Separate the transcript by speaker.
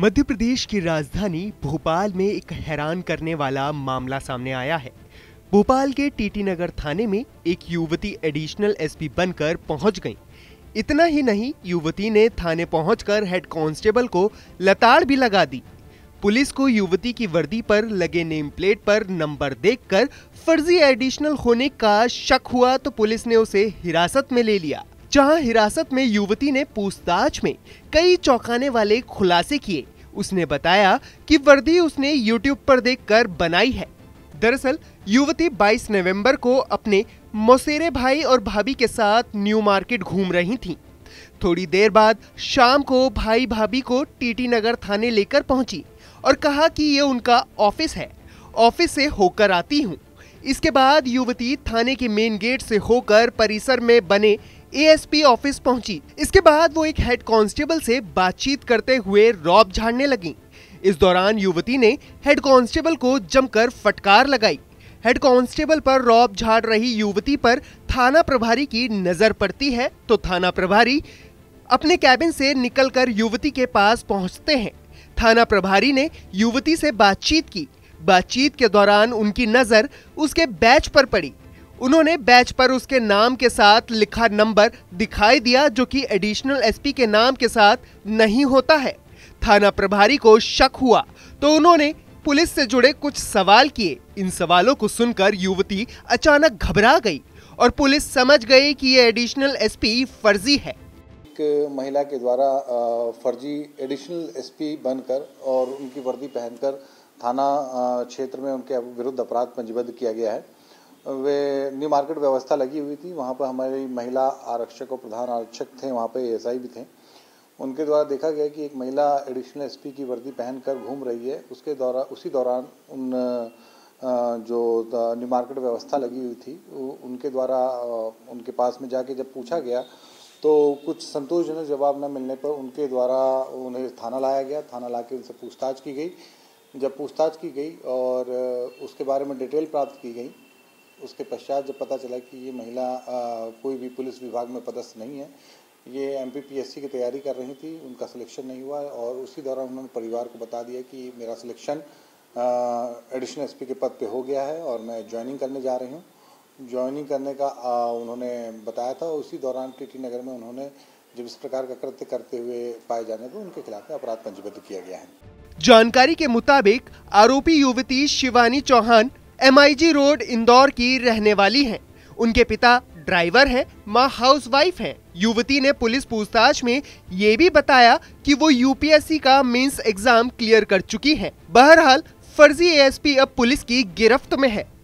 Speaker 1: मध्य प्रदेश की राजधानी भोपाल में एक हैरान करने वाला मामला सामने आया है भोपाल के टीटी नगर थाने में एक युवती एडिशनल एसपी बनकर पहुंच गई इतना ही नहीं युवती ने थाने पहुंचकर हेड कांस्टेबल को लताड़ भी लगा दी पुलिस को युवती की वर्दी पर लगे नेम प्लेट पर नंबर देखकर फर्जी एडिशनल होने का शक हुआ तो पुलिस ने उसे हिरासत में ले लिया जहां हिरासत में युवती ने पूछताछ में कई चौंकाने वाले खुलासे किए उसने बताया कि वर्दी उसने यूट्यूब पर देखकर बनाई है दरअसल युवती 22 नवंबर को अपने मोसेरे भाई और भाभी के साथ न्यू मार्केट घूम रही थी थोड़ी देर बाद शाम को भाई भाभी को टीटी नगर थाने लेकर पहुंची और कहा कि ये उनका ऑफिस है ऑफिस से होकर आती हूँ इसके बाद युवती थाने के मेन गेट से होकर परिसर में बने एएसपी ऑफिस पहुंची इसके बाद वो एक हेड कांस्टेबल से बातचीत करते हुए रॉब झाड़ने लगी इस दौरान युवती ने हेड कांस्टेबल को जमकर फटकार लगाई हेड कांस्टेबल पर रॉब झाड़ रही युवती पर थाना प्रभारी की नजर पड़ती है तो थाना प्रभारी अपने कैबिन से निकलकर युवती के पास पहुंचते हैं थाना प्रभारी ने युवती से बातचीत की बातचीत के दौरान उनकी नजर उसके बैच पर पड़ी उन्होंने बैच पर उसके नाम के साथ लिखा नंबर दिखाई दिया जो कि एडिशनल एसपी के नाम के साथ नहीं होता है थाना प्रभारी को शक हुआ तो उन्होंने पुलिस से जुड़े कुछ सवाल किए इन सवालों को सुनकर युवती अचानक घबरा गई और पुलिस समझ गई कि ये एडिशनल एसपी फर्जी
Speaker 2: है एक महिला के द्वारा फर्जी एडिशनल एसपी बनकर और उनकी वर्दी पहनकर थाना क्षेत्र में उनके विरुद्ध अपराध पंजीबद्ध किया गया है वे न्यू मार्केट व्यवस्था लगी हुई थी वहाँ पर हमारी महिला आरक्षक और प्रधान आरक्षक थे वहाँ पर एस भी थे उनके द्वारा देखा गया कि एक महिला एडिशनल एस की वर्दी पहनकर घूम रही है उसके द्वारा उसी दौरान उन जो न्यू मार्केट व्यवस्था लगी हुई थी उनके द्वारा उनके पास में जाके जब पूछा गया तो कुछ संतोषजनक जवाब न मिलने पर उनके द्वारा उन्हें थाना लाया गया थाना ला उनसे पूछताछ की गई जब पूछताछ की गई और उसके बारे में डिटेल प्राप्त की गई उसके पश्चात जब पता चला कि ये महिला आ, कोई भी पुलिस विभाग में पदस्थ नहीं है ये एम की तैयारी कर रही थी उनका सिलेक्शन नहीं हुआ और उसी दौरान उन्होंने परिवार को बता दिया कि मेरा सिलेक्शन एडिशनल एस के पद पर हो गया है और मैं ज्वाइनिंग करने जा रही हूँ ज्वाइनिंग करने का आ, उन्होंने बताया था उसी दौरान टीटी नगर में उन्होंने जब इस प्रकार का कृत्य करते हुए पाए जाने पर उनके खिलाफ अपराध पंजीबद्ध किया गया है
Speaker 1: जानकारी के मुताबिक आरोपी युवती शिवानी चौहान एमआईजी रोड इंदौर की रहने वाली हैं। उनके पिता ड्राइवर हैं माँ हाउसवाइफ हैं युवती ने पुलिस पूछताछ में ये भी बताया कि वो यूपीएससी का मेंस एग्जाम क्लियर कर चुकी है बहरहाल फर्जी एएसपी अब पुलिस की गिरफ्त में है